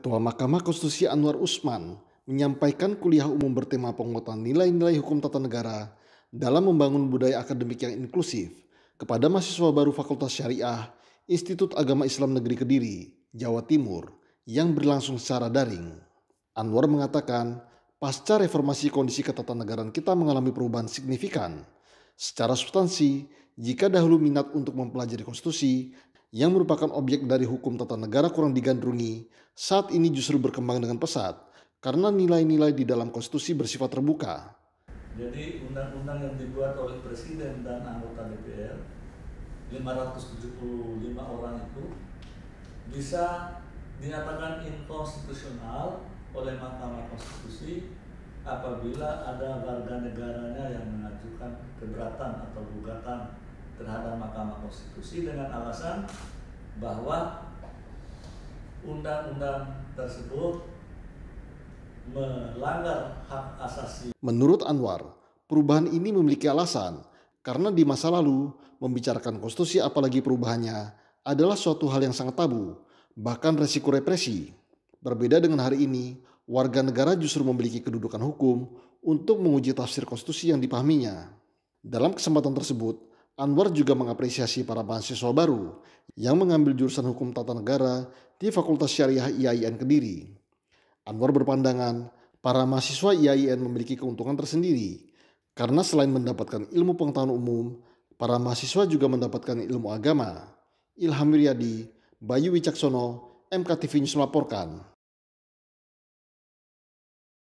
Ketua Mahkamah Konstitusi Anwar Usman menyampaikan kuliah umum bertema penguatan nilai-nilai hukum tata negara dalam membangun budaya akademik yang inklusif kepada mahasiswa baru Fakultas Syariah Institut Agama Islam Negeri Kediri, Jawa Timur yang berlangsung secara daring. Anwar mengatakan, pasca reformasi kondisi ketatanegaraan kita mengalami perubahan signifikan. Secara substansi, jika dahulu minat untuk mempelajari konstitusi yang merupakan objek dari hukum tata negara kurang digandrungi, saat ini justru berkembang dengan pesat karena nilai-nilai di dalam konstitusi bersifat terbuka. Jadi undang-undang yang dibuat oleh presiden dan anggota DPR 575 orang itu bisa dinyatakan inkonstitusional oleh Mahkamah Konstitusi apabila ada warga negaranya yang mengajukan keberatan atau gugatan terhadap Mahkamah Konstitusi dengan alasan bahwa undang-undang tersebut melanggar hak asasi. Menurut Anwar, perubahan ini memiliki alasan karena di masa lalu membicarakan konstitusi apalagi perubahannya adalah suatu hal yang sangat tabu, bahkan resiko represi. Berbeda dengan hari ini, warga negara justru memiliki kedudukan hukum untuk menguji tafsir konstitusi yang dipahaminya. Dalam kesempatan tersebut, Anwar juga mengapresiasi para mahasiswa baru yang mengambil jurusan hukum tata negara di Fakultas Syariah IAIN Kediri. Anwar berpandangan para mahasiswa IAIN memiliki keuntungan tersendiri karena selain mendapatkan ilmu pengetahuan umum, para mahasiswa juga mendapatkan ilmu agama. Ilham Wiryadi, Bayu Wicaksono, MKTV News melaporkan.